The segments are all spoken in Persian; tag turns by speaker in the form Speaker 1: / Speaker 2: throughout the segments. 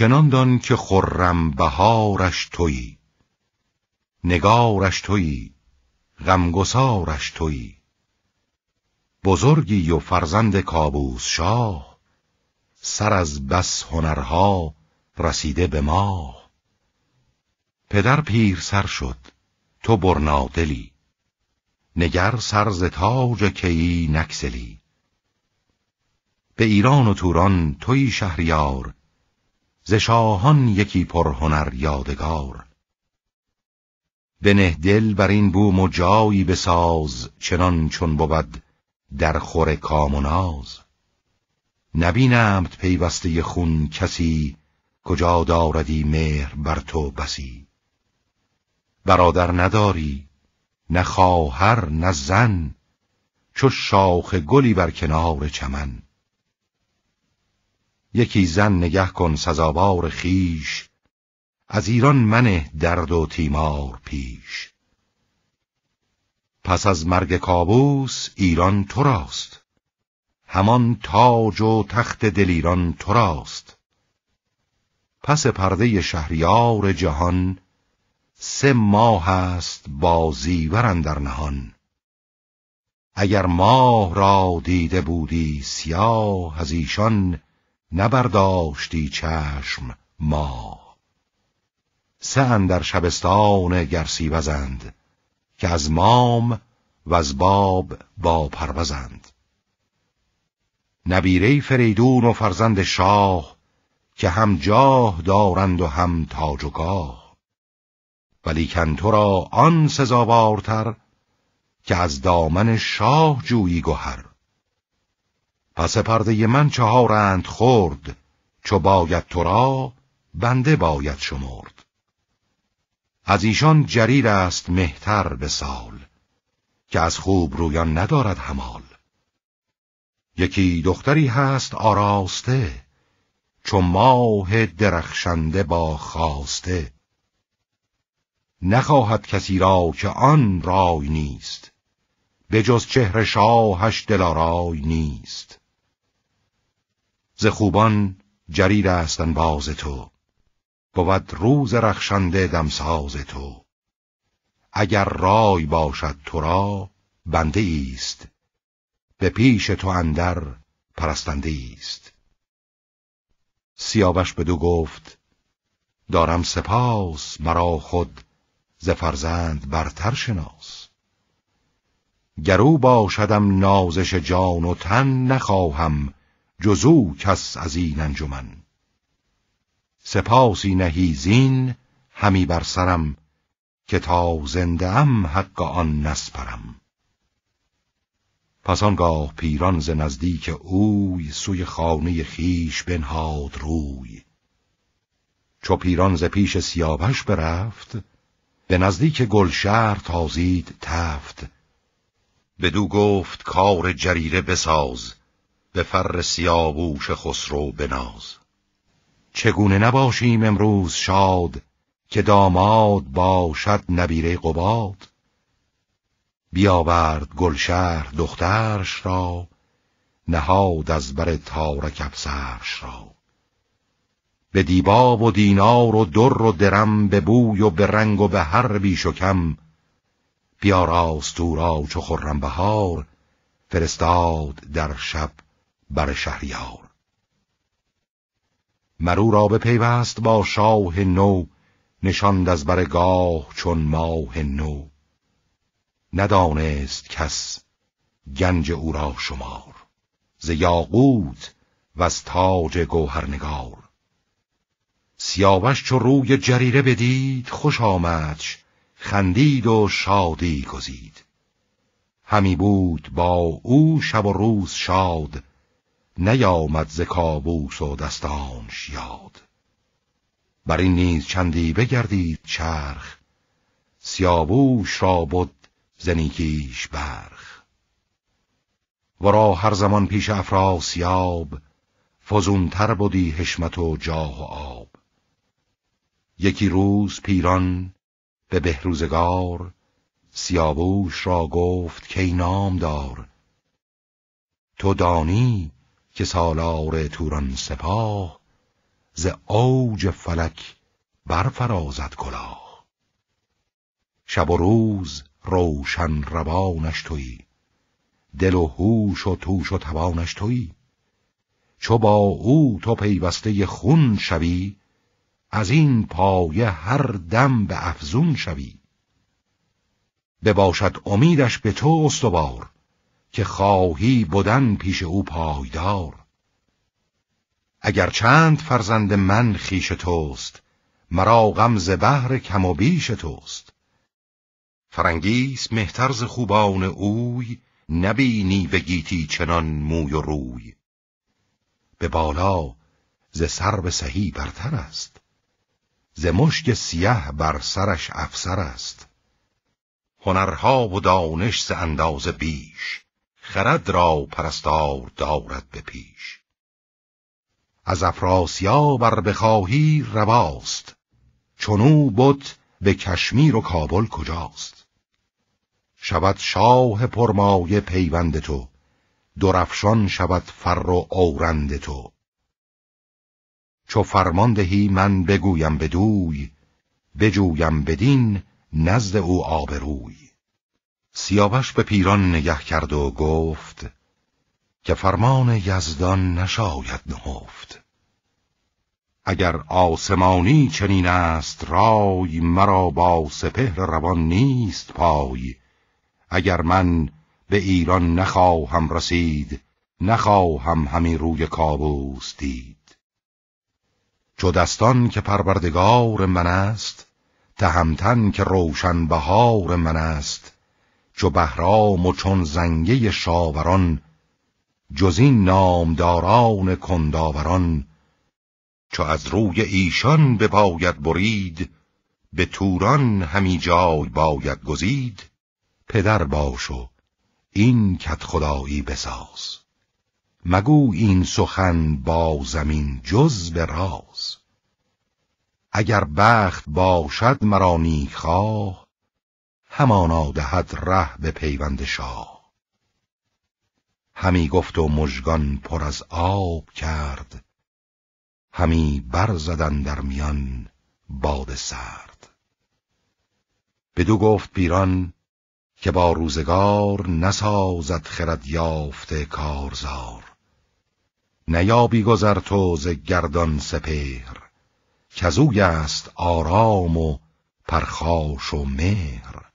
Speaker 1: چنان دان که خرم بهارش تویی نگارش تویی غمگسارش تویی بزرگی و فرزند کابوس شاه سر از بس هنرها رسیده به ما پدر پیر سر شد تو برنادلی نگر سرز تاج کیی نکسلی به ایران و توران توی شهریار ز شاهان یکی پرهنر یادگار بنه دل بر این بوم و جایی بساز چنان چون بود در خور کام و ناز نبینمت پیوسته خون کسی کجا داردی مهر بر تو بسی برادر نداری نه خواهر نه زن چو شاخ گلی بر کنار چمن یکی زن نگه کن سزاوار خیش از ایران منه درد و تیمار پیش پس از مرگ کابوس ایران تو راست همان تاج و تخت دلیران تو راست پس پرده شهریار جهان سه ماه است با در در نهان اگر ماه را دیده بودی سیاه از ایشان نبرداشتی چشم ما سه اندر شبستان گرسی بزند که از مام و از باب با پروزند نبیره فریدون و فرزند شاه که هم جاه دارند و هم تاج و گاه ولیکن تو را آن سزاوارتر که از دامن شاه جویی گهر پس پرده من چهارند خورد چو باید تو را بنده باید شمرد از ایشان جریر است مهتر به سال که از خوب رویان ندارد همال یکی دختری هست آراسته چو ماه درخشنده با خاسته نخواهد کسی را که آن رای نیست به جز چهر شاهش دلارای نیست ز خوبان جریر هستن باز تو بود روز رخشنده دمساز تو اگر رای باشد تو را بنده است به پیش تو اندر پرستنده است سیاوش بدو گفت دارم سپاس مرا خود ز فرزند برتر شناس گرو باشدم نازش جان و تن نخواهم جزو کس از این انجمن سپاسی زین همی بر سرم که تا زنده ام حق آن نسپرم پس آنگاه پیران ز نزدیک اوی سوی خانه خیش بنهاد روی چو پیران ز پیش سیابش برفت به نزدیک گلشهر تازید تفت بدو گفت کار جریره بساز به فر سیاووش خسرو بناز چگونه نباشیم امروز شاد که داماد باشد نبیره قباد بیاورد گلشهر دخترش را نهاد از بر تارک افسرش را به دیبا و دینار و در و درم به بوی و به رنگ و به هر بیش و کم را چو خرم بهار فرستاد در شب بر شهریار مرو را به پیوست با شاه نو نشاند از برگاه چون ماه نو ندانست کس گنج او را شمار ز یاقوت و از تاج گوهرنگار سیاوش چو روی جریره بدید خوش آمدش خندید و شادی گزید همی بود با او شب و روز شاد نیامد ز کابوس و دستانش یاد بر این نیز چندی بگردید چرخ سیابوش را بود زنیکیش برخ ورا هر زمان پیش افراسیاب فزونتر بودی حشمت و جاه و آب یکی روز پیران به بهروزگار سیابوش را گفت که نام دار تو دانی که سالار توران سپاه ز اوج فلک برفرازد کلاه شب و روز روشن روانش تویی دل و هوش و توش و توانش تویی چو با او تو پیوسته خون شوی از این پایه هر دم به افزون شوی بباشد امیدش به تو استوار که خواهی بودن پیش او پایدار اگر چند فرزند من خیش توست مرا ز بهر کم و بیش توست فرنگیس ز خوبان اوی نبینی به گیتی چنان موی و روی به بالا ز سر به سهی برتر است ز مشک سیه بر سرش افسر است هنرها و دانش ز اندازه بیش خرد را پرستار دارد به پیش از افراسیا بر بخواهی رواست چونو بود به کشمیر و کابل کجاست شود شاه پرمایه پیوند تو درفشان شود فر و اورند تو چو فرمان دهی من بگویم بدوی بجویم بدین نزد او آبروی سیاوش به پیران نگه کرد و گفت که فرمان یزدان نشاید نهفت اگر آسمانی چنین است رای مرا با سپهر روان نیست پای اگر من به ایران نخواهم رسید نخواهم همی روی کابوس دید چو دستان که پروردگار من است تهمتن که روشن بهار من است چو بهرام و چون زنگه شاوران جز این نامداران کنداوران چو از روی ایشان بباید برید به توران همی جای باید گزید پدر باش و این کت خدایی بساز مگو این سخن با زمین جز به راز اگر بخت باشد مرا خواه همانا دهد ره به پیوند شاه همی گفت و مژگان پر از آب کرد همی زدن در میان باد سرد بدو گفت پیران که با روزگار نسازد خرد یافته کارزار نیابی گذر تو ز گردان سپهر کزوی است آرام و پرخاش و مهر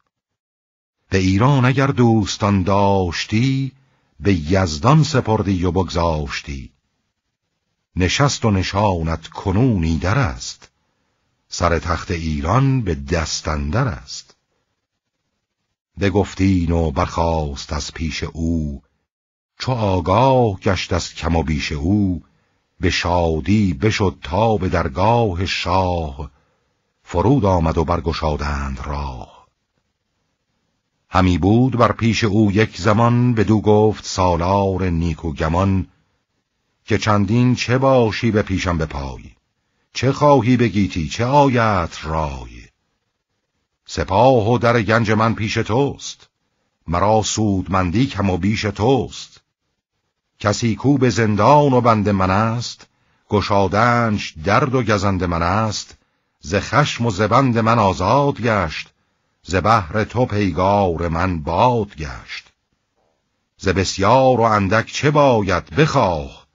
Speaker 1: به ایران اگر دوستان داشتی به یزدان سپردی و بگذاشتی نشست و نشانت کنونی در است سر تخت ایران به دستندر است گفتین و برخاست از پیش او چو آگاه گشت از کم و بیش او به شادی بشد تا به درگاه شاه فرود آمد و برگشادند راه همی بود بر پیش او یک زمان به دو گفت سالار نیک و گمان که چندین چه باشی به پیشم به پای چه خواهی بگیتی چه آیت رای سپاه و در گنج من پیش توست مرا سودمندی کم و بیش توست کسی کو به زندان و بند من است گشادنش درد و گزند من است ز خشم و زبند من آزاد گشت ز بهر تو پیگار من باد گشت ز بسیار و اندک چه باید بخواه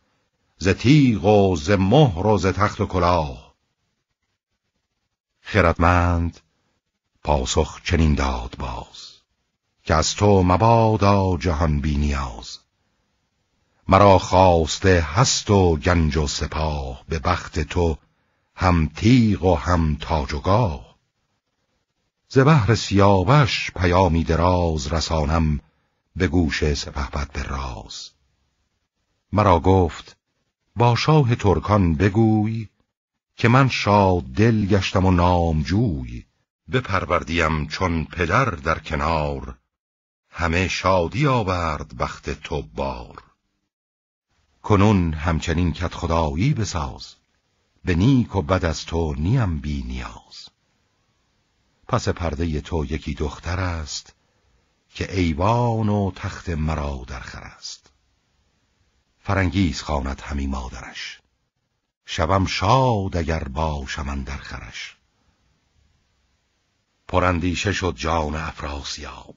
Speaker 1: ز تیغ و ز مهر و ز تخت و کلاه خردمند پاسخ چنین داد باز که از تو مبادا جهان بی نیاز مرا خواسته هست و گنج و سپاه به بخت تو هم تیغ و هم تاج و گاه ز بهر سیاوش پیامی دراز رسانم به گوش سپهبد به راز مرا گفت با شاه ترکان بگوی که من شاد دل گشتم و نامجوی بپروردیم چون پدر در کنار همه شادی آورد بخت تو بار کنون همچنین کت خدایی بساز به نیک و بد از تو نیم بی نیاز پس پرده تو یکی دختر است که ایوان و تخت مرا خر است فرنگیز خواند همی مادرش شوم شاد اگر باشم در خرش پرندیشه شد جان افراسیاب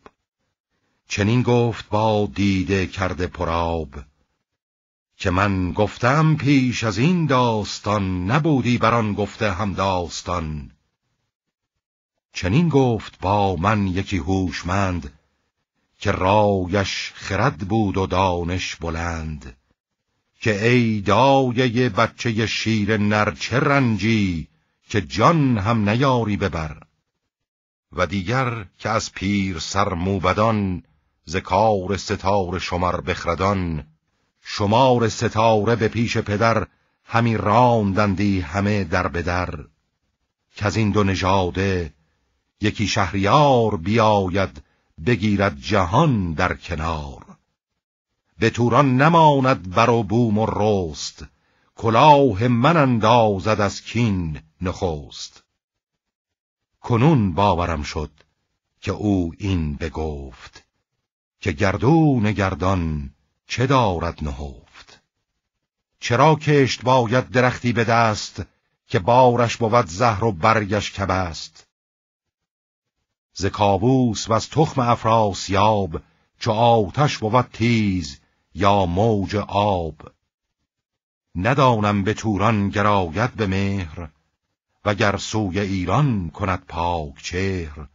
Speaker 1: چنین گفت با دیده کرده پراب که من گفتم پیش از این داستان نبودی بران گفته هم داستان چنین گفت با من یکی هوشمند که رایش خرد بود و دانش بلند که ای دایه بچه شیر نر چه رنجی که جان هم نیاری ببر و دیگر که از پیر سر موبدان ز کار شمار بخردان شمار ستاره به پیش پدر همی راندندی همه در بدر که از این دو نژاده یکی شهریار بیاید بگیرد جهان در کنار به توران نماند بر و بوم و رست کلاه من اندازد از کین نخوست کنون باورم شد که او این بگفت که گردون گردان چه دارد نهفت چرا کشت باید درختی به دست که بارش بود زهر و برگش کبست ز کابوس و از تخم افراسیاب چو آتش بود تیز یا موج آب ندانم به توران گراید به مهر وگر سوی ایران کند پاک چهر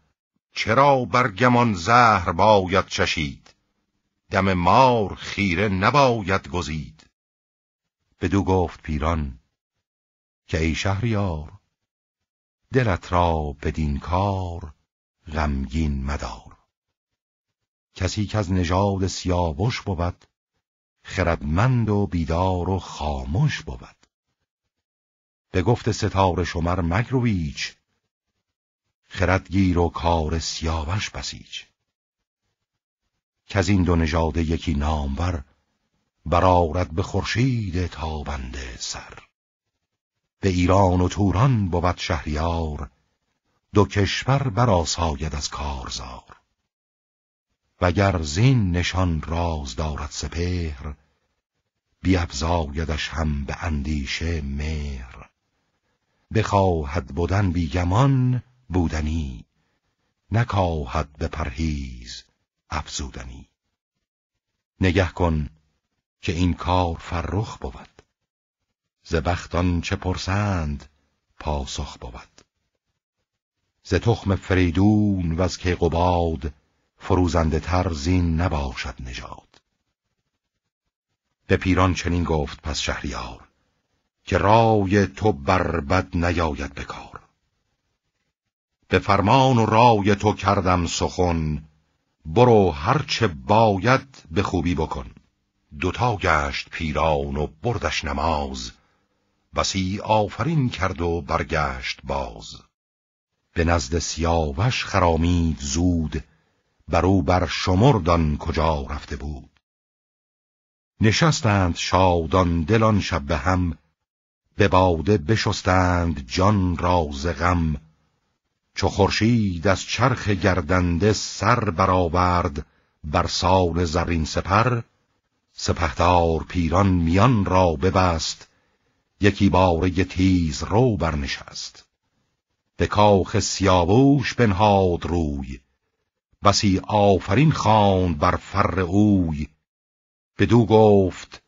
Speaker 1: چرا برگمان زهر باید چشید دم مار خیره نباید گزید بدو گفت پیران که ای شهریار دلت را بدین کار غمگین مدار کسی که از نژاد سیاوش بود خردمند و بیدار و خاموش بود به گفت ستاره شمر مگرویچ خردگیر و کار سیاوش بسیج که از این دو نژاد یکی نامور برارد به خورشید تابنده سر به ایران و توران بود شهریار دو کشور برآساید از کارزار وگر زین نشان راز دارد سپهر افزایدش هم به اندیشه مهر بخواهد بودن بیگمان بودنی نکاهد به پرهیز افزودنی نگه کن که این کار فرخ بود ز چه پرسند پاسخ بود ز تخم فریدون و از کیقوباد فروزنده تر زین نباشد نژاد به پیران چنین گفت پس شهریار که رای تو بر بد نیاید بکار به فرمان و رای تو کردم سخن برو هرچه باید به خوبی بکن دوتا گشت پیران و بردش نماز بسی آفرین کرد و برگشت باز به نزد سیاوش خرامید زود بر او بر شمردان کجا رفته بود نشستند شادان دلان شب به هم به باده بشستند جان راز غم چو خورشید از چرخ گردنده سر برآورد بر سال زرین سپر سپهدار پیران میان را ببست یکی باره تیز رو برنشست به کاخ سیابوش بنهاد روی بسی آفرین خان بر فر اوی بدو گفت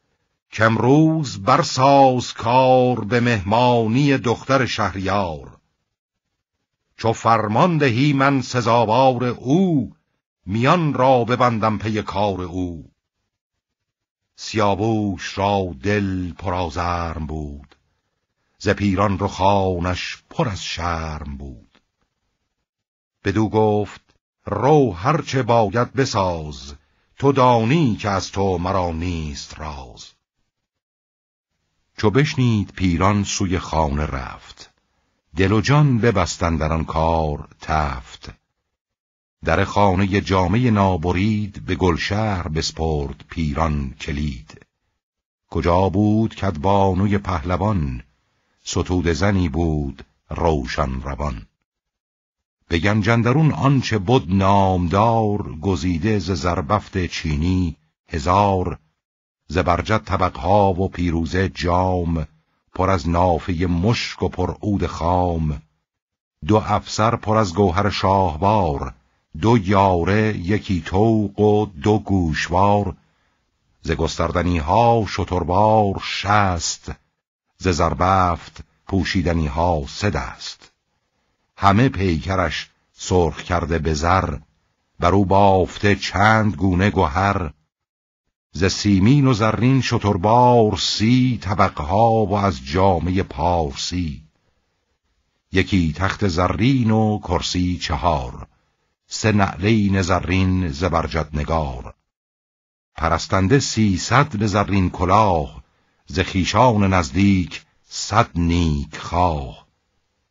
Speaker 1: کمروز برساز کار به مهمانی دختر شهریار چو فرمان دهی من سزاوار او میان را ببندم پی کار او سیابوش را دل پرازرم بود ز پیران رخانش پر از شرم بود بدو گفت رو هرچه باید بساز تو دانی که از تو مرا نیست راز چو بشنید پیران سوی خانه رفت دل و جان ببستن در آن کار تفت در خانه جامعه نابرید به گلشهر بسپرد پیران کلید کجا بود بانوی پهلوان ستود زنی بود روشن روان به گنجندرون آنچه بود نامدار گزیده ز زربفت چینی هزار زبرجد طبقها و پیروزه جام پر از نافه مشک و پر عود خام دو افسر پر از گوهر شاهوار دو یاره یکی توق و دو گوشوار ز گستردنی ها شتربار شست ز زربفت پوشیدنی ها سد است همه پیکرش سرخ کرده به زر بر او بافته چند گونه گوهر ز سیمین و زرین شتربار سی طبقها و از جامعه پارسی یکی تخت زرین و کرسی چهار سه نعلین زرین زبرجد نگار پرستنده سیصد به زرین کلاه زخیشان نزدیک صد نیک خواه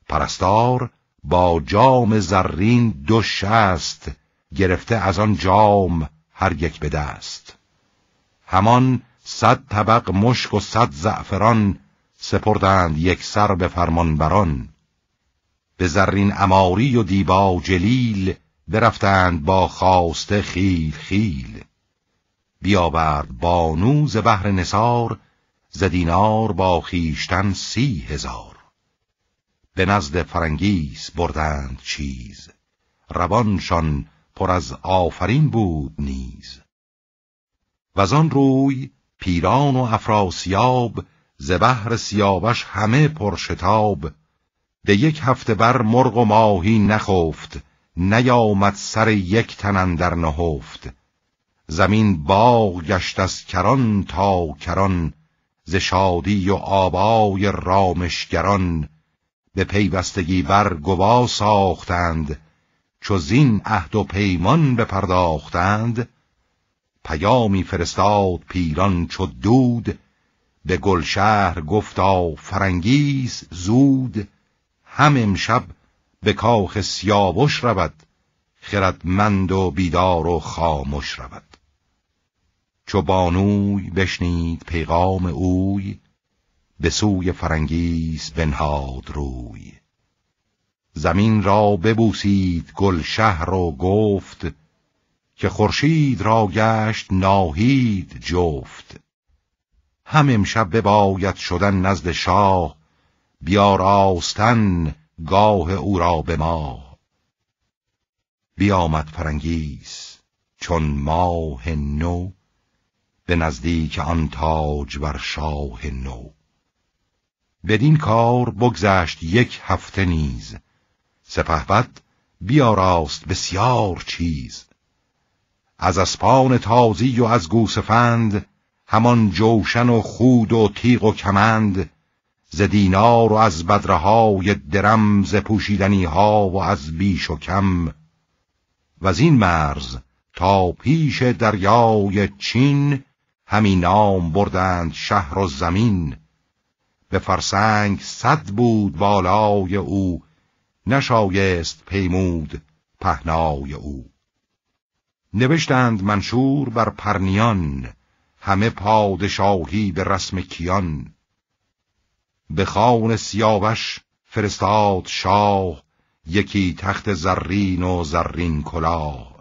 Speaker 1: پرستار با جام زرین دو شست گرفته از آن جام هر یک به دست همان صد طبق مشک و صد زعفران سپردند یک سر به فرمانبران به زرین اماری و دیبا جلیل برفتند با خاسته خیل خیل بیاورد بانوز ز بهر نصار ز دینار با خیشتن سی هزار به نزد فرنگیس بردند چیز روانشان پر از آفرین بود نیز و آن روی پیران و افراسیاب ز بهر سیاوش همه پر شتاب به یک هفته بر مرغ و ماهی نخفت نیامد سر یک تن اندر نهفت زمین باغ گشت از کران تا کران ز شادی و آبای رامشگران به پیوستگی بر گوا ساختند چو زین عهد و پیمان بپرداختند پیامی فرستاد پیران چو دود به گلشهر گفتا فرنگیس زود هم امشب به کاخ سیاوش رود خردمند و بیدار و خاموش رود چو بانوی بشنید پیغام اوی به سوی فرنگیس بنهاد روی زمین را ببوسید گل شهر و گفت که خورشید را گشت ناهید جفت هم امشب بباید شدن نزد شاه بیاراستن گاه او را به ما بیامد فرنگیس چون ماه نو به نزدیک آن تاج بر شاه نو بدین کار بگذشت یک هفته نیز سپهبد بیاراست بسیار چیز از اسپان تازی و از گوسفند همان جوشن و خود و تیغ و کمند ز دینار و از بدرهای درم ز پوشیدنی ها و از بیش و کم و از این مرز تا پیش دریای چین همی نام بردند شهر و زمین به فرسنگ صد بود بالای او نشایست پیمود پهنای او نوشتند منشور بر پرنیان همه پادشاهی به رسم کیان به خان سیاوش فرستاد شاه یکی تخت زرین و زرین کلاه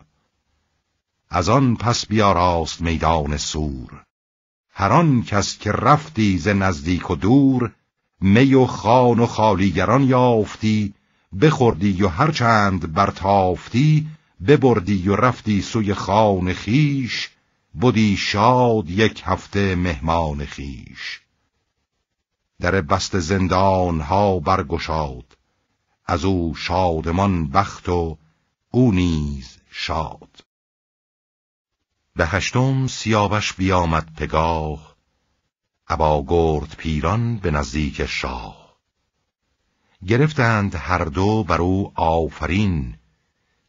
Speaker 1: از آن پس بیاراست میدان سور هر آن کس که رفتی ز نزدیک و دور می و خان و خالیگران یافتی بخوردی و هرچند برتافتی ببردی و رفتی سوی خان خیش بودی شاد یک هفته مهمان خیش در بست زندان ها برگشاد از او شادمان بخت و او نیز شاد به هشتم سیاوش بیامد پگاه ابا گرد پیران به نزدیک شاه گرفتند هر دو بر او آفرین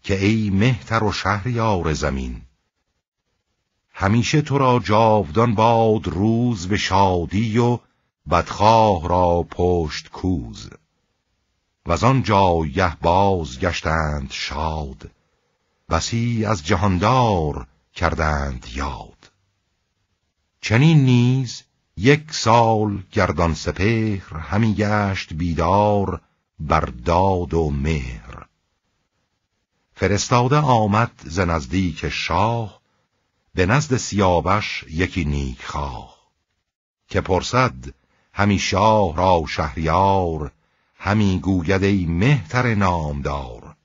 Speaker 1: که ای مهتر و شهریار زمین همیشه تو را جاودان باد روز به شادی و بدخواه را پشت کوز و از آن جایه باز گشتند شاد بسی از جهاندار کردند یاد چنین نیز یک سال گردان سپهر همی گشت بیدار بر داد و مهر فرستاده آمد ز نزدیک شاه به نزد سیابش یکی نیک خواه که پرسد همی شاه را شهریار همی گوید مهتر نامدار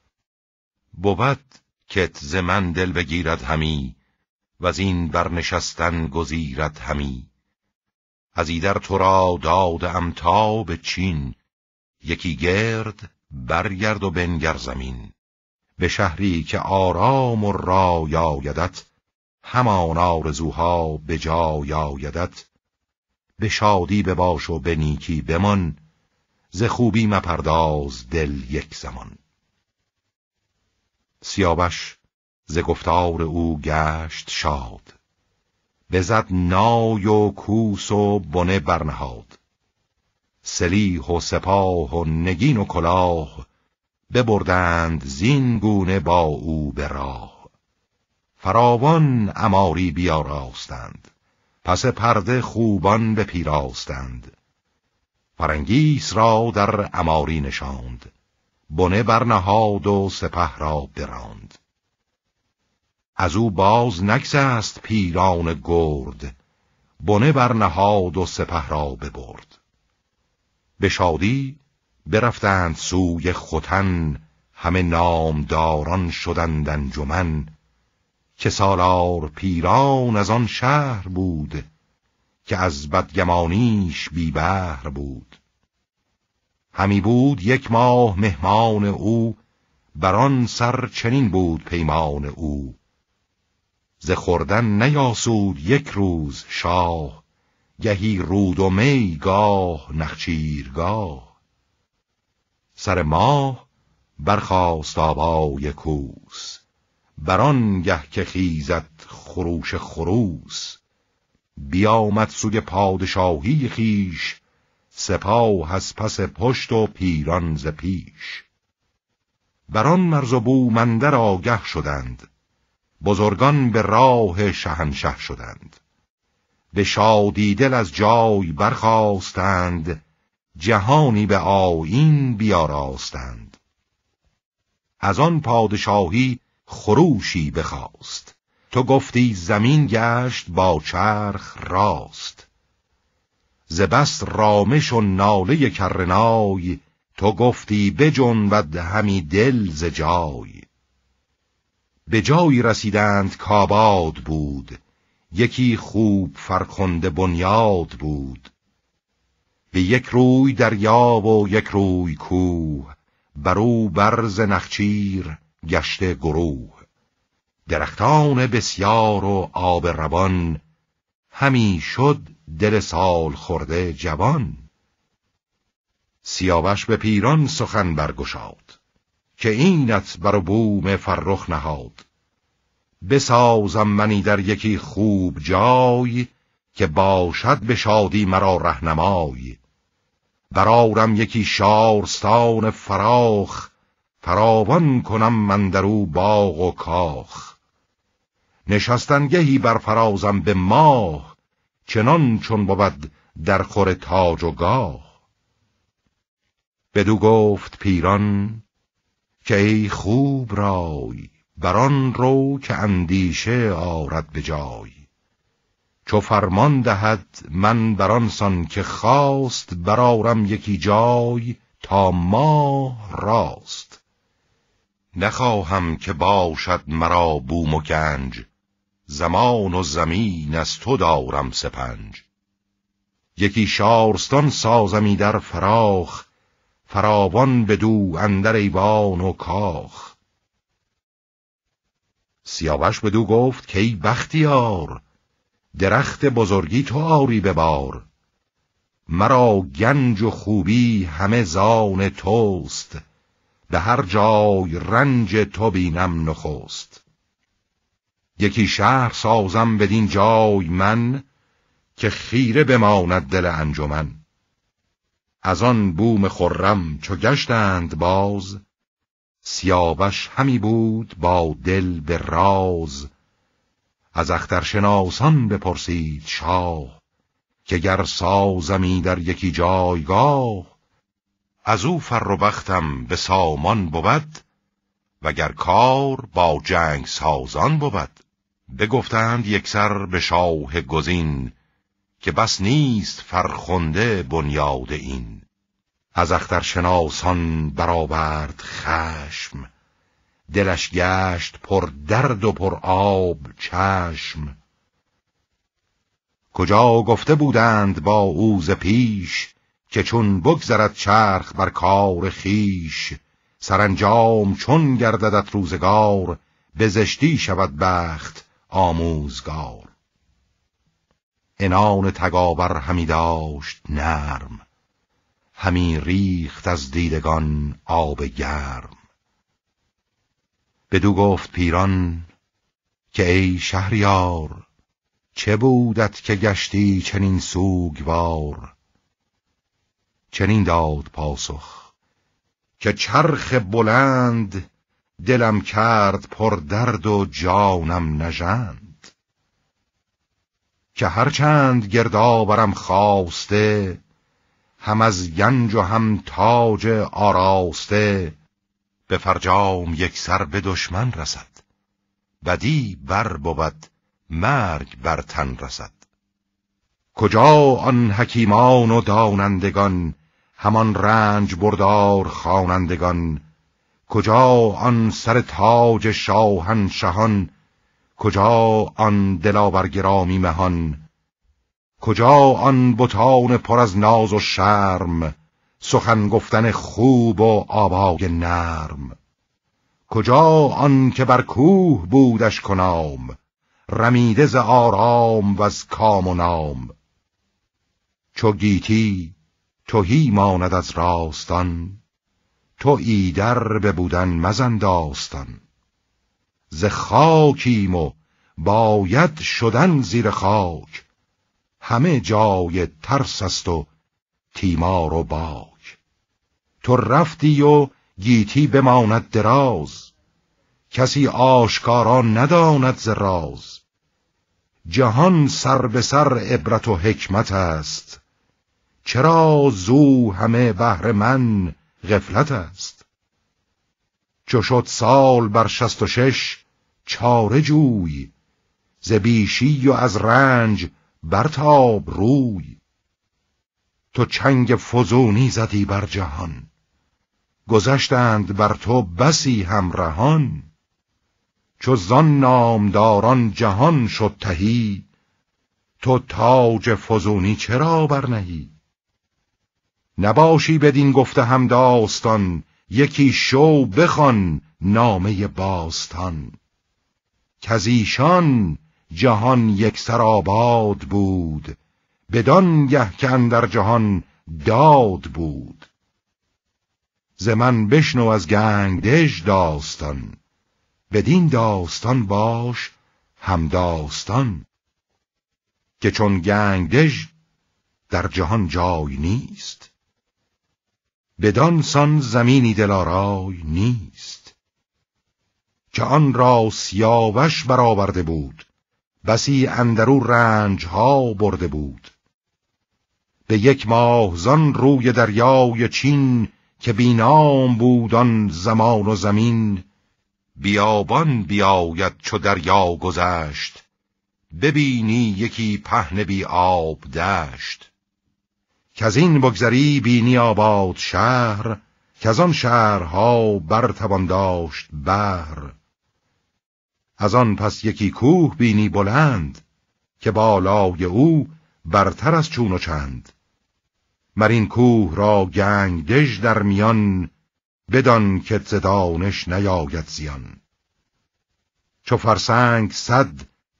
Speaker 1: بود کت ز من دل بگیرد همی و از این برنشستن گزیرد همی از ایدر تو را دادم تا به چین یکی گرد برگرد و بنگر زمین به شهری که آرام و را آیدت همان آرزوها به جای آیدت به شادی بباش و به نیکی بمان ز خوبی مپرداز دل یک زمان سیابش ز گفتار او گشت شاد بزد نای و کوس و بنه برنهاد سلیح و سپاه و نگین و کلاه ببردند زین گونه با او به راه فراوان اماری بیاراستند پس پرده خوبان به پیراستند فرنگیس را در اماری نشاند بنه برنهاد و سپه را براند از او باز است پیران گرد بنه برنهاد و سپه را ببرد به شادی برفتند سوی خوتن همه نامداران شدند انجمن که سالار پیران از آن شهر بود که از بدگمانیش بیبهر بود همی بود یک ماه مهمان او بران سر چنین بود پیمان او ز خوردن نیاسود یک روز شاه گهی رود و می گاه نخچیرگاه سر ماه برخاست آبای کوس بران گه که خیزت خروش خروس بیامد سوی پادشاهی خیش سپاه از پس پشت و پیران ز پیش آن مرز و بومندر آگه شدند بزرگان به راه شهنشه شدند به شادی دل از جای برخواستند جهانی به آیین بیاراستند از آن پادشاهی خروشی بخواست تو گفتی زمین گشت با چرخ راست ز رامش و ناله کرنای تو گفتی و همی دل ز جای به جایی رسیدند کاباد بود یکی خوب فرخنده بنیاد بود به یک روی دریا و یک روی کوه برو برز نخچیر گشته گروه درختان بسیار و آب روان همی شد دل سال خورده جوان سیاوش به پیران سخن برگشاد که اینت بر بوم فرخ نهاد بسازم منی در یکی خوب جای که باشد به شادی مرا رهنمای برارم یکی شارستان فراخ فراوان کنم من در او باغ و کاخ نشستنگهی بر فرازم به ماه چنان چون بود در خور تاج و گاه بدو گفت پیران که ای خوب رای بران رو که اندیشه آرد به جای چو فرمان دهد من بران سان که خواست برارم یکی جای تا ما راست نخواهم که باشد مرا بوم و گنج زمان و زمین از تو دارم سپنج یکی شارستان سازمی در فراخ فراوان به دو اندر ایوان و کاخ سیاوش به دو گفت که ای بختیار درخت بزرگی تو آری به مرا گنج و خوبی همه زان توست به هر جای رنج تو بینم نخست یکی شهر سازم بدین جای من که خیره بماند دل انجمن از آن بوم خرم چو گشتند باز سیاوش همی بود با دل به راز از اخترشناسان بپرسید شاه که گر سازمی در یکی جایگاه از او فر و بختم به سامان بود وگر کار با جنگ سازان بود بگفتند یکسر به شاه گزین که بس نیست فرخنده بنیاد این از اخترشناسان برآورد خشم دلش گشت پر درد و پر آب چشم کجا گفته بودند با اوز پیش که چون بگذرد چرخ بر کار خیش سرانجام چون گرددت روزگار به زشتی شود بخت آموزگار انان تگاور همی داشت نرم همی ریخت از دیدگان آب گرم بدو گفت پیران که ای شهریار چه بودت که گشتی چنین سوگوار چنین داد پاسخ که چرخ بلند دلم کرد پر درد و جانم نژند که هرچند برم خواسته هم از گنج و هم تاج آراسته به فرجام یک سر به دشمن رسد بدی بر بود مرگ بر تن رسد کجا آن حکیمان و دانندگان همان رنج بردار خوانندگان کجا آن سر تاج شاهن شهان کجا آن دلاور گرامی مهان کجا آن بتان پر از ناز و شرم سخن گفتن خوب و آبای نرم کجا آن که بر کوه بودش کنام رمیده ز آرام و از کام و نام چو گیتی توهی ماند از راستان تو ایدر به بودن مزن داستان ز خاکیم و باید شدن زیر خاک همه جای ترس است و تیمار و باک تو رفتی و گیتی بماند دراز کسی آشکارا نداند ز راز جهان سر به سر عبرت و حکمت است چرا زو همه بهر من غفلت است چو شد سال بر شست و شش چاره جوی ز بیشی و از رنج برتاب روی تو چنگ فزونی زدی بر جهان گذشتند بر تو بسی همرهان چو زان نامداران جهان شد تهی تو تاج فزونی چرا برنهی نباشی بدین گفته هم داستان یکی شو بخوان نامه باستان کزیشان جهان یک سر آباد بود بدان گه در جهان داد بود ز بشنو از گنگدش داستان بدین داستان باش هم داستان که چون گنگدش در جهان جای نیست بدان سان زمینی دلارای نیست که آن را سیاوش برآورده بود بسی اندرو رنج ها برده بود به یک ماه زان روی دریای چین که بینام بود آن زمان و زمین بیابان بیاید چو دریا گذشت ببینی یکی پهن بی آب دشت که از این بگذری بینی آباد شهر که از آن شهرها برتوان داشت بر از آن پس یکی کوه بینی بلند که بالای او برتر از چون و چند مر این کوه را دژ در میان بدان که ز دانش نیاید زیان چو فرسنگ صد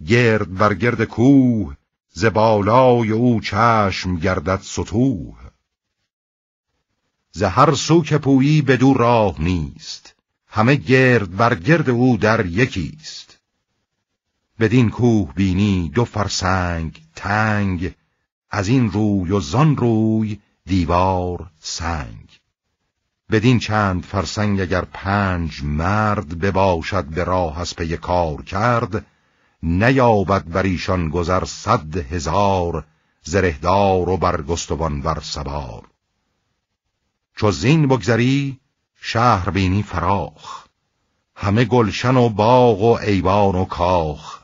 Speaker 1: گرد بر گرد کوه ز بالای او چشم گردد سطوح ز هر سو که پویی بدو راه نیست همه گرد بر گرد او در یکیست بدین کوه بینی دو فرسنگ تنگ از این روی و زان روی دیوار سنگ بدین چند فرسنگ اگر پنج مرد بباشد به راه از پی کار کرد نیابد بر ایشان گذر صد هزار زرهدار و برگستوان بر سبار چو زین بگذری شهر بینی فراخ همه گلشن و باغ و ایوان و کاخ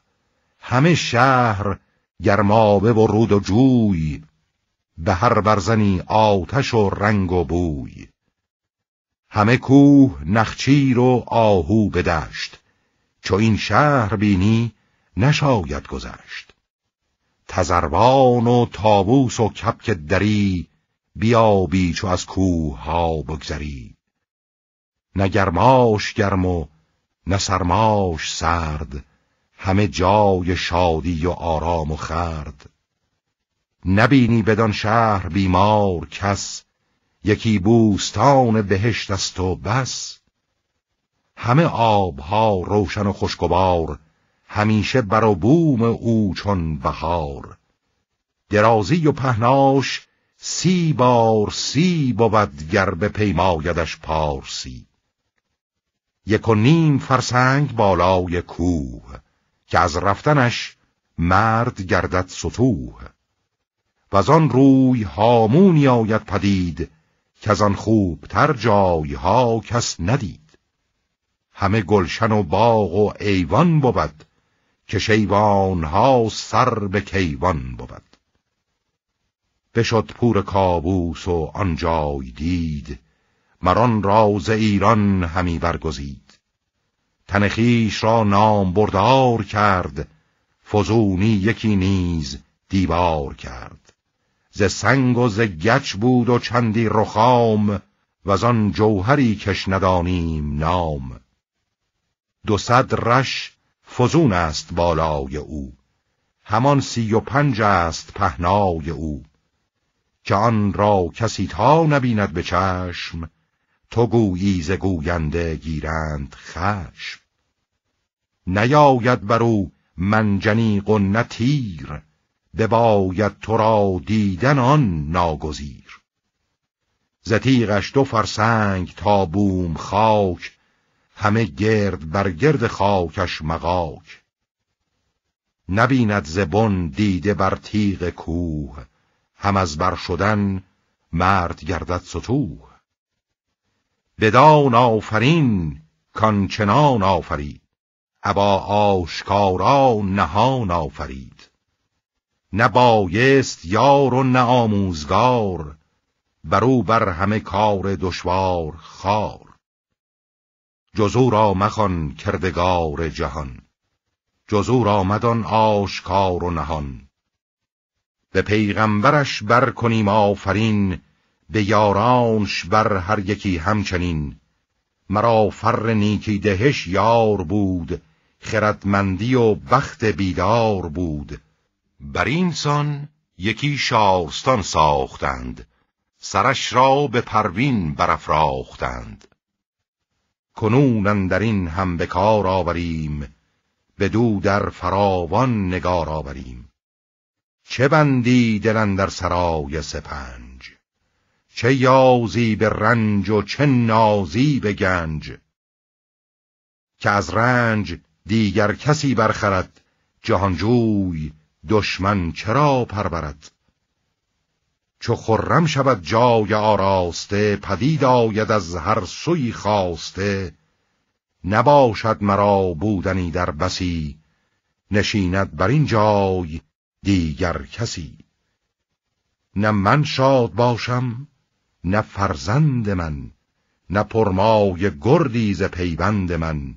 Speaker 1: همه شهر گرمابه و رود و جوی به هر برزنی آتش و رنگ و بوی همه کوه نخچیر و آهو بدشت چو این شهر بینی نشاید گذشت تزروان و تابوس و کپک دری بیابی چو از کوه ها بگذری نگرماش گرماش گرم و نه سرماش سرد همه جای شادی و آرام و خرد نبینی بدان شهر بیمار کس یکی بوستان بهشت است و بس همه آبها روشن و خوشگوار همیشه بر بوم او چون بهار درازی و پهناش سی بار سی بود گر به پیمایدش پارسی یک و نیم فرسنگ بالای کوه که از رفتنش مرد گردد سطوح و از آن روی هامونی آید پدید که از آن خوبتر جایها کس ندید همه گلشن و باغ و ایوان بود که شیوانها سر به کیوان بود بشد پور کابوس و آنجای دید مران راز ایران همی برگزید تنخیش را نام بردار کرد فزونی یکی نیز دیوار کرد ز سنگ و ز گچ بود و چندی رخام و آن جوهری کش ندانیم نام دو صد رش فزون است بالای او همان سی و پنج است پهنای او که آن را کسی تا نبیند به چشم تو گویی ز گوینده گیرند خشم نیاید بر او منجنیق و نتیر به باید تو را دیدن آن ناگزیر ز تیغش دو فرسنگ تا بوم خاک همه گرد بر گرد خاکش مغاک نبیند زبون دیده بر تیغ کوه هم از بر شدن مرد گردد ستوه بدان آفرین کانچنان آفرید ابا آشکارا نهان آفرید نبایست یار و نه آموزگار برو بر همه کار دشوار خار جزو را مخان کردگار جهان جزور را مدان آشکار و نهان به پیغمبرش بر کنیم آفرین به یارانش بر هر یکی همچنین مرا فر نیکی دهش یار بود خردمندی و بخت بیدار بود بر این سان یکی شارستان ساختند سرش را به پروین برافراختند در این هم به کار آوریم دو در فراوان نگار آوریم چه بندی دلن در سرای سپنج چه یازی به رنج و چه نازی به گنج که از رنج دیگر کسی برخرد جهانجوی دشمن چرا پرورد چو خرم شود جای آراسته پدید آید از هر سوی خواسته نباشد مرا بودنی در بسی نشیند بر این جای دیگر کسی نه من شاد باشم نه فرزند من نه پرمای گردی ز پیوند من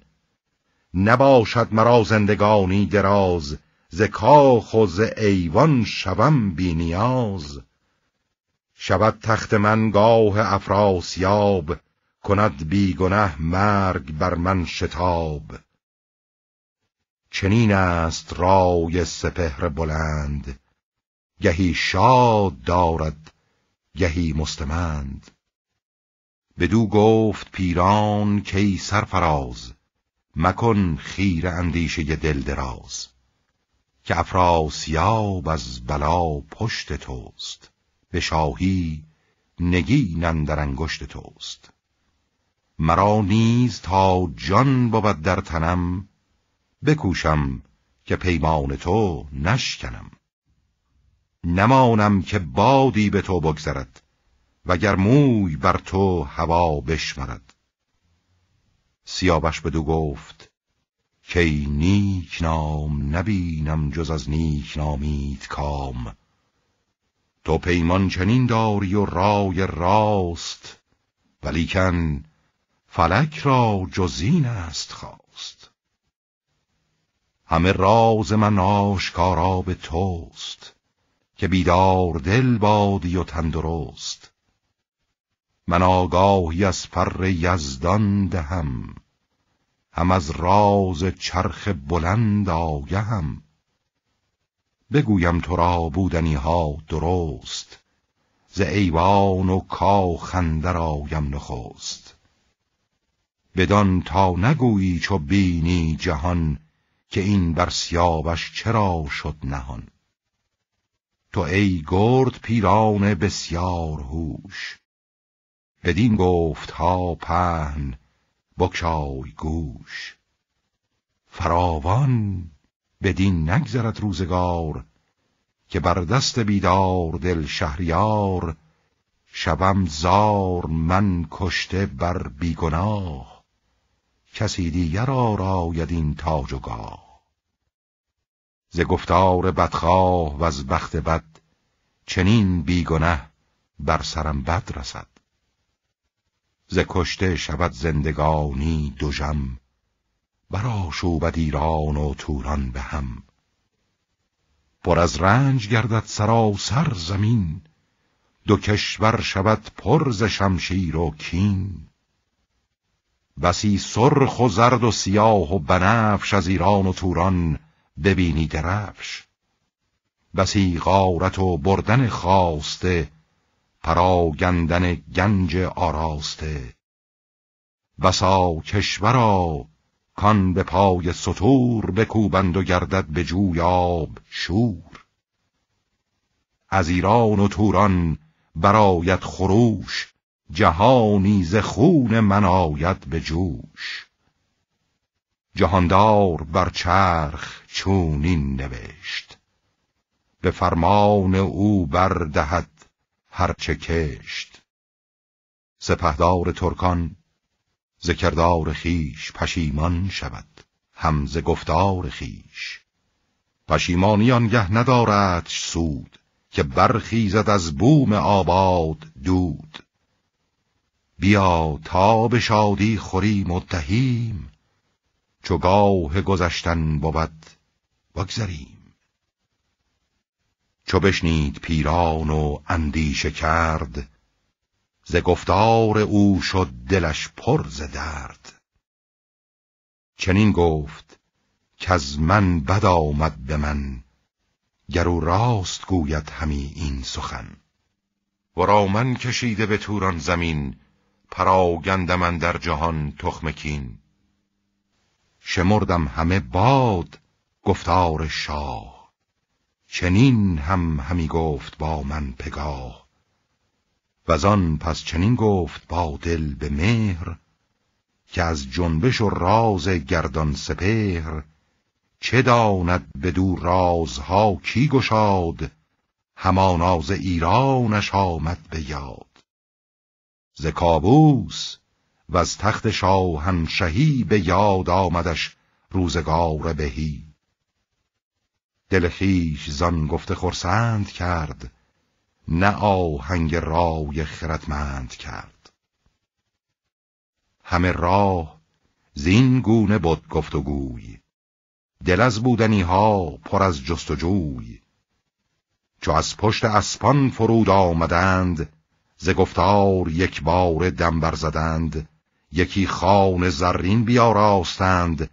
Speaker 1: نباشد مرا زندگانی دراز ز کاخ و ز ایوان شوم بی شود تخت من گاه افراسیاب کند بیگنه مرگ بر من شتاب چنین است رای سپهر بلند گهی شاد دارد گهی مستمند بدو گفت پیران کی سرفراز مکن خیر اندیشه دل دراز که افراسیاب از بلا پشت توست به شاهی نگی در انگشت توست مرا نیز تا جان بود در تنم بکوشم که پیمان تو نشکنم نمانم که بادی به تو بگذرد وگر موی بر تو هوا بشمرد سیابش بدو گفت که نیک نام نبینم جز از نیک کام تو پیمان چنین داری و رای راست ولیکن فلک را جزین است خواست همه راز من آشکارا به توست که بیدار دل بادی و تندرست من آگاهی از فر یزدان دهم هم از راز چرخ بلند آگهم بگویم تو را بودنی ها درست ز ایوان و کاخنده را نخست بدان تا نگویی چو بینی جهان که این بر سیابش چرا شد نهان تو ای گرد پیران بسیار هوش بدین گفت ها پهن بکشای گوش فراوان بدین نگذرت روزگار که بر دست بیدار دل شهریار شبم زار من کشته بر بیگناه کسی دیگر آراید این تاج و گاه ز گفتار بدخواه و از بخت بد چنین بیگنه بر سرم بد رسد ز کشته شود زندگانی جمع شوبد ایران و توران به هم پر از رنج گردد سراسر زمین دو کشور شود پر ز شمشیر و کین بسی سرخ و زرد و سیاه و بنفش از ایران و توران ببینی درفش بسی غارت و بردن خاسته پراگندن گنج آراسته بسا کشورا کان به پای سطور بکوبند و گردد به جوی آب شور از ایران و توران برایت خروش جهانی ز خون من آید به جوش جهاندار بر چرخ چونین نوشت به فرمان او بردهد هرچه کشت سپهدار ترکان ذکردار خیش پشیمان شود هم گفتار خیش پشیمانی آنگه ندارد سود که برخیزد از بوم آباد دود بیا تا به شادی خوریم و چو گاه گذشتن بود بگذریم چو بشنید پیران و اندیشه کرد ز گفتار او شد دلش پر ز درد چنین گفت که از من بد آمد به من گر او راست گوید همی این سخن را من کشیده به توران زمین پراگندم من در جهان تخم کین شمردم همه باد گفتار شاه چنین هم همی گفت با من پگاه و آن پس چنین گفت با دل به مهر که از جنبش و راز گردان سپهر چه داند به دور رازها کی گشاد هماناز ایرانش آمد به یاد ز کابوس و از تخت شاهنشهی به یاد آمدش روزگار بهی دل خیش زان گفته خرسند کرد نه آهنگ رای خردمند کرد همه راه زین گونه بود گفت و گوی دل از بودنی ها پر از جوی چو از پشت اسپان فرود آمدند ز گفتار یک بار دم زدند یکی خان زرین بیاراستند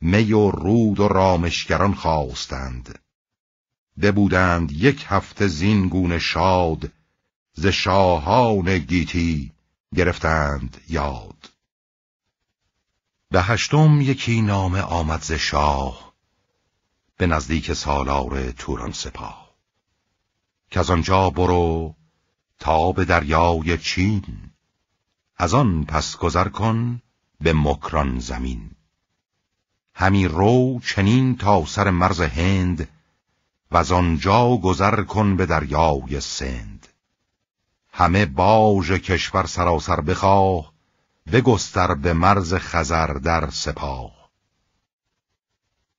Speaker 1: می و رود و رامشگران خواستند بودند یک هفته زینگون شاد ز شاهان گیتی گرفتند یاد به هشتم یکی نام آمد ز شاه به نزدیک سالار توران سپاه که از آنجا برو تا به دریای چین از آن پس گذر کن به مکران زمین همی رو چنین تا سر مرز هند و از آنجا گذر کن به دریای سند همه باژ کشور سراسر بخواه بگستر به مرز خزر در سپاه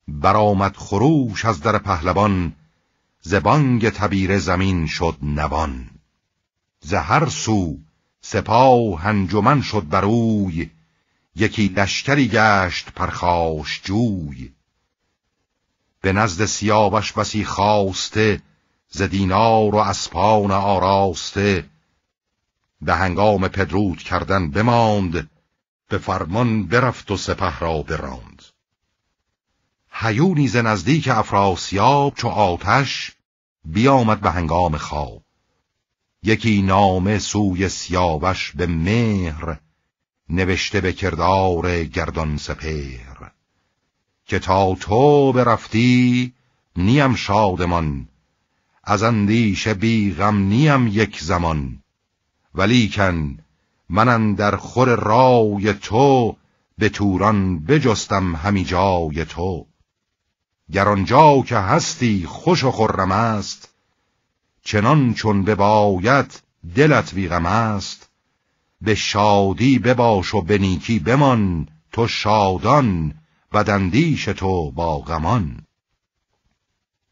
Speaker 1: برآمد خروش از در پهلوان زبانگ تبیر زمین شد نوان زهر سو سپاه هنجمن شد بروی یکی لشکری گشت پرخاش جوی به نزد سیاوش بسی خواسته ز دینار و اسپان آراسته به هنگام پدرود کردن بماند به فرمان برفت و سپه را براند هیونی ز نزدیک افراسیاب چو آتش بیامد به هنگام خواب یکی نامه سوی سیاوش به مهر نوشته به کردار گردان سپهر که تا تو برفتی نیم شادمان از اندیشه بی غم نیم یک زمان ولیکن من در خور رای تو به توران بجستم همی جای تو گر آنجا که هستی خوش و خرم است چنان چون به باید دلت بیغم است به شادی بباش و به نیکی بمان تو شادان بدندیش تو با غمان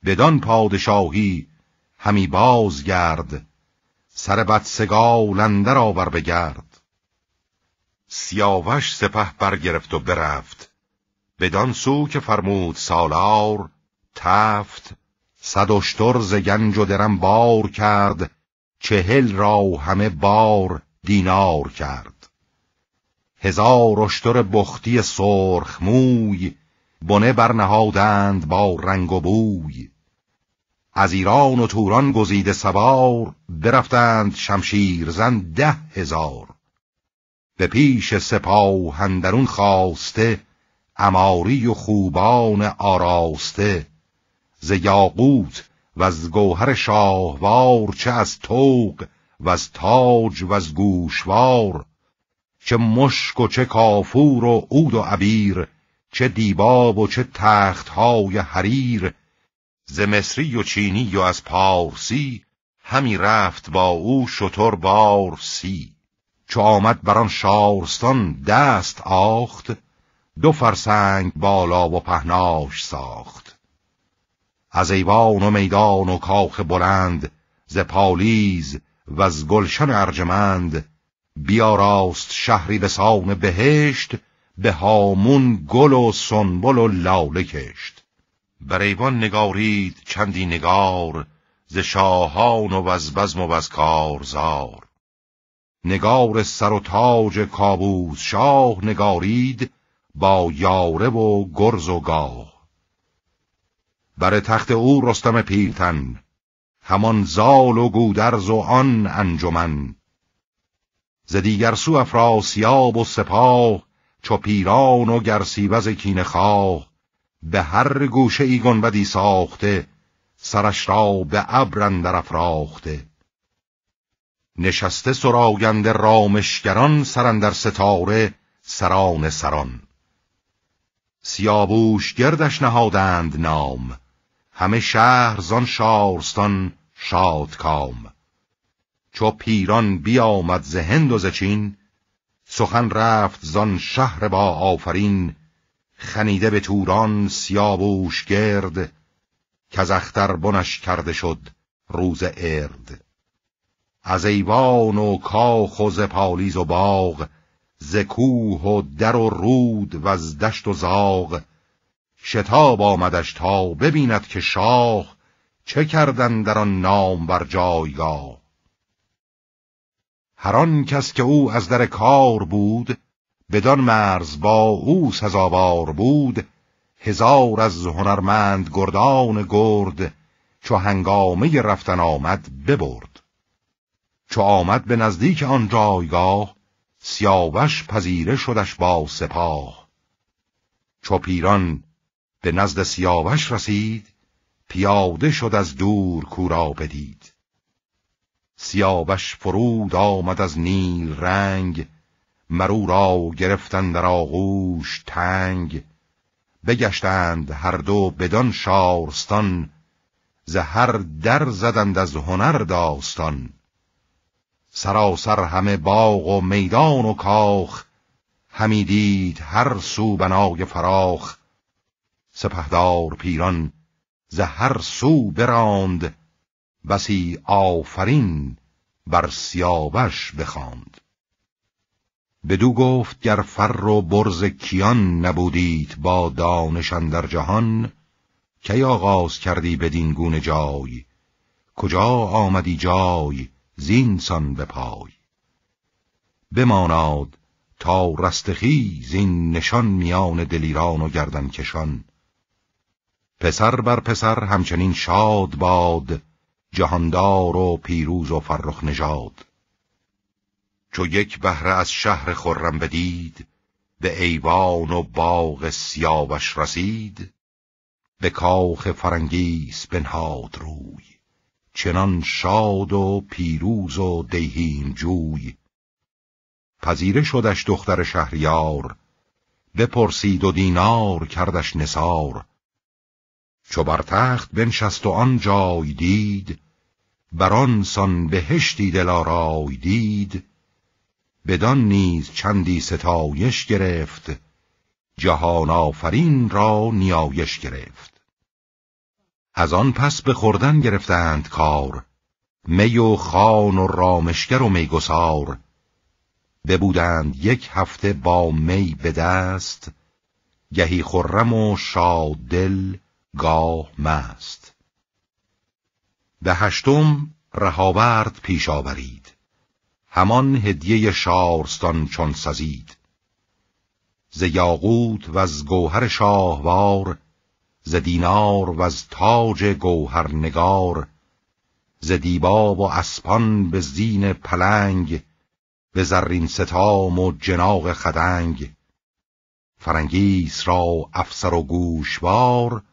Speaker 1: بدان پادشاهی همی باز گرد سر لنده را آور بگرد سیاوش سپه برگرفت و برفت بدان سو که فرمود سالار تفت صد اشتر ز گنج و درم بار کرد چهل را همه بار دینار کرد هزار اشتر بختی سرخ موی بنه برنهادند با رنگ و بوی از ایران و توران گزیده سوار برفتند شمشیر زن ده هزار به پیش سپاه اندرون خواسته اماری و خوبان آراسته ز یاقوت و از گوهر شاهوار چه از توق و از تاج و از گوشوار چه مشک و چه کافور و عود و عبیر چه دیباب و چه تختهای حریر ز مصری و چینی و از پارسی همی رفت با او شطر بار سی چو آمد بران شارستان دست آخت دو فرسنگ بالا و پهناش ساخت از ایوان و میدان و کاخ بلند ز پالیز و از گلشن ارجمند راست شهری به سان بهشت به هامون گل و سنبل و لاله کشت ایوان نگارید چندی نگار ز شاهان و از و از زار نگار سر و تاج کابوس شاه نگارید با یاره و گرز و گاه بر تخت او رستم پیرتن، همان زال و گودرز و آن انجمن ز دیگر سو افراسیاب و سپاه چو پیران و گرسیوز کین خواه به هر گوشه ای گنبدی ساخته سرش را به ابر اندر افراخته نشسته سراگند رامشگران سرندر ستاره سران سران سیابوش گردش نهادند نام همه شهر زان شارستان شادکام چو پیران بیامد ز هند و ز چین سخن رفت زان شهر با آفرین خنیده به توران سیابوش گرد که از اختربنش کرده شد روز ارد از ایوان و کاخ و ز پالیز و باغ ز کوه و در و رود و از دشت و زاغ شتاب آمدش تا ببیند که شاه چه کردن در آن نام بر جایگاه هر آن کس که او از در کار بود بدان مرز با او سزاوار بود هزار از هنرمند گردان گرد چو هنگامه رفتن آمد ببرد چو آمد به نزدیک آن جایگاه سیاوش پذیره شدش با سپاه چو پیران به نزد سیاوش رسید پیاده شد از دور کورا بدید سیابش فرود آمد از نیل رنگ مرو را گرفتن در آغوش تنگ بگشتند هر دو بدان شارستان زهر در زدند از هنر داستان سراسر همه باغ و میدان و کاخ همیدید هر سو بنای فراخ سپهدار پیران زهر سو براند بسی آفرین بر سیاوش بخاند بدو گفت گر فر و برز کیان نبودید با دانشان در جهان کی آغاز کردی بدین گونه جای کجا آمدی جای زینسان به پای بماناد تا رستخی زین نشان میان دلیران و گردن کشان پسر بر پسر همچنین شاد باد جهاندار و پیروز و فرخ نژاد چو یک بهره از شهر خرم بدید به ایوان و باغ سیاوش رسید به کاخ فرنگیس بنهاد روی چنان شاد و پیروز و دیهیم جوی پذیره شدش دختر شهریار بپرسید و دینار کردش نصار چو بر تخت بنشست و آن جای دید بر آن سان بهشتی آرای دید بدان نیز چندی ستایش گرفت جهان آفرین را نیایش گرفت از آن پس به خوردن گرفتند کار می و خان و رامشگر و میگسار ببودند یک هفته با می به دست گهی خرم و شاد دل گاه مست به هشتم رهاورد پیش آورید همان هدیه شارستان چون سزید ز یاقوت و از گوهر شاهوار ز دینار و از تاج نگار ز دیبا و اسپان به زین پلنگ به زرین ستام و جناق خدنگ فرنگیس را افسر و گوشوار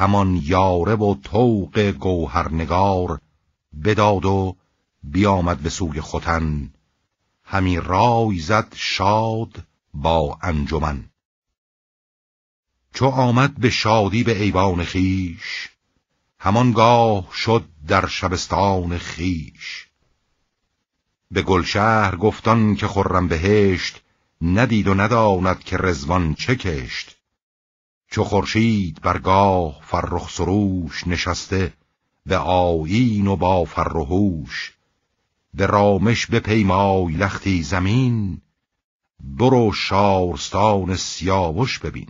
Speaker 1: همان یاره و توق گوهرنگار بداد و بیامد به سوی خوتن همی رای زد شاد با انجمن چو آمد به شادی به ایوان خیش همان گاه شد در شبستان خیش به گلشهر گفتان که خرم بهشت ندید و نداند که رزوان چه کشت چو خورشید برگاه فرخ سروش نشسته به آیین و با فرهوش به رامش پیمای لختی زمین برو شارستان سیاوش ببین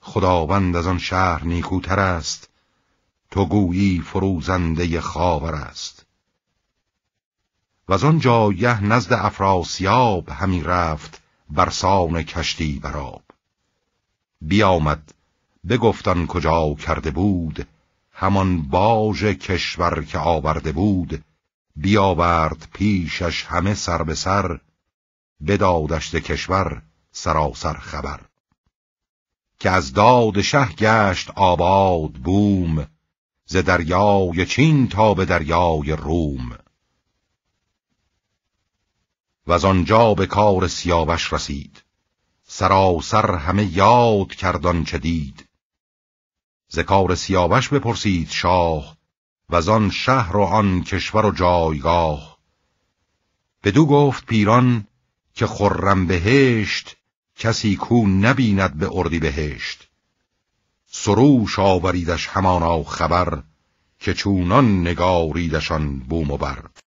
Speaker 1: خداوند از آن شهر نیکوتر است تو گویی فروزنده خاور است و از آن جایه نزد افراسیاب همی رفت برسان کشتی براب بیامد بگفتان کجا کرده بود همان باج کشور که آورده بود بیاورد پیشش همه سر به سر بدادشت کشور سراسر خبر که از داد شه گشت آباد بوم ز دریای چین تا به دریای روم و از آنجا به کار سیاوش رسید سراسر همه یاد کردان چه دید زکار سیاوش بپرسید شاه و آن شهر و آن کشور و جایگاه بدو گفت پیران که خرم بهشت کسی کو نبیند به اردی بهشت سروش آوریدش همانا خبر که چونان نگاریدشان بوم و برد